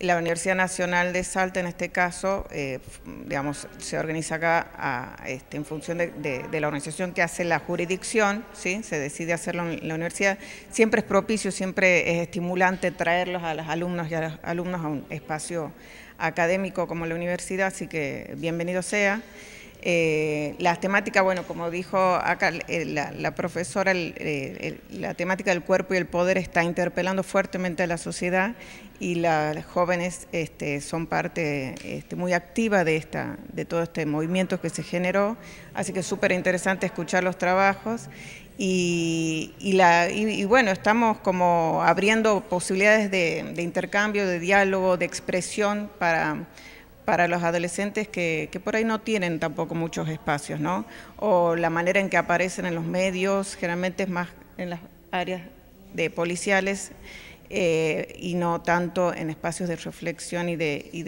La Universidad Nacional de Salta, en este caso, eh, digamos, se organiza acá este, en función de, la organización que hace la jurisdicción, ¿sí? se decide hacerlo en la universidad. Siempre es propicio, siempre es estimulante traerlos a los alumnos y a los alumnos a un espacio académico como la universidad, así que bienvenido sea. Eh, las temáticas, bueno, como dijo acá eh, la, profesora, eh, la temática del cuerpo y el poder está interpelando fuertemente a la sociedad y las jóvenes este, son parte este, muy activa de, esta, de todo este movimiento que se generó, así que es súper interesante escuchar los trabajos. Y, la, bueno, estamos como abriendo posibilidades de intercambio, de diálogo, de expresión para para los adolescentes que, que, por ahí no tienen tampoco muchos espacios, ¿no? O la manera en que aparecen en los medios, generalmente es más en las áreas de policiales. Eh, y no tanto en espacios de reflexión y, de, y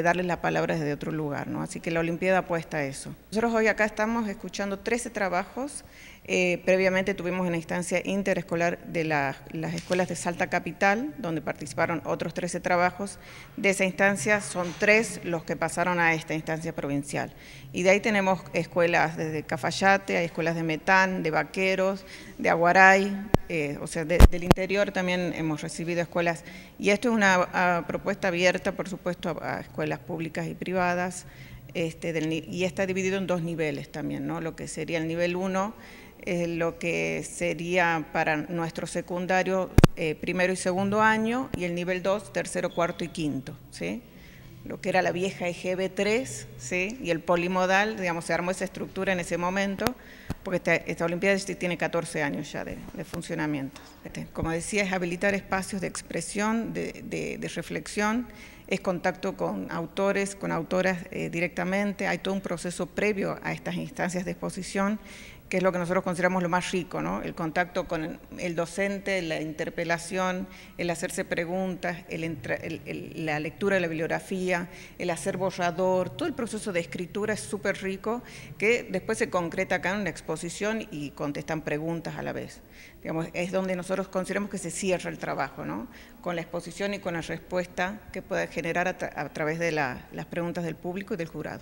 darles la palabra desde otro lugar. ¿no? Así que la Olimpiada apuesta a eso. Nosotros hoy acá estamos escuchando 13 trabajos. Eh, previamente tuvimos una instancia interescolar de las escuelas de Salta Capital, donde participaron otros 13 trabajos. De esa instancia son tres los que pasaron a esta instancia provincial. Y de ahí tenemos escuelas desde Cafayate, hay escuelas de Metán, de Vaqueros, de Aguaray, eh, o sea, del interior también hemos recibido escuelas, y esto es una propuesta abierta, por supuesto, a, escuelas públicas y privadas, este, y está dividido en dos niveles también, ¿no? Lo que sería el nivel 1, lo que sería para nuestro secundario eh, primero y segundo año, y el nivel 2, tercero, cuarto y quinto, ¿sí? lo que era la vieja EGB3, ¿sí? y el polimodal, digamos, se armó esa estructura en ese momento, porque esta, Olimpiada este tiene 14 años ya de, funcionamiento. Este, como decía, es habilitar espacios de expresión, de, reflexión, es contacto con autores, con autoras eh, directamente, hay todo un proceso previo a estas instancias de exposición que es lo que nosotros consideramos lo más rico, ¿no? el contacto con el docente, la interpelación, el hacerse preguntas, la lectura de la bibliografía, el hacer borrador, todo el proceso de escritura es súper rico que después se concreta acá en la exposición y contestan preguntas a la vez. Digamos, es donde nosotros consideramos que se cierra el trabajo, ¿no? con la exposición y con la respuesta que pueda generar a, través de las preguntas del público y del jurado.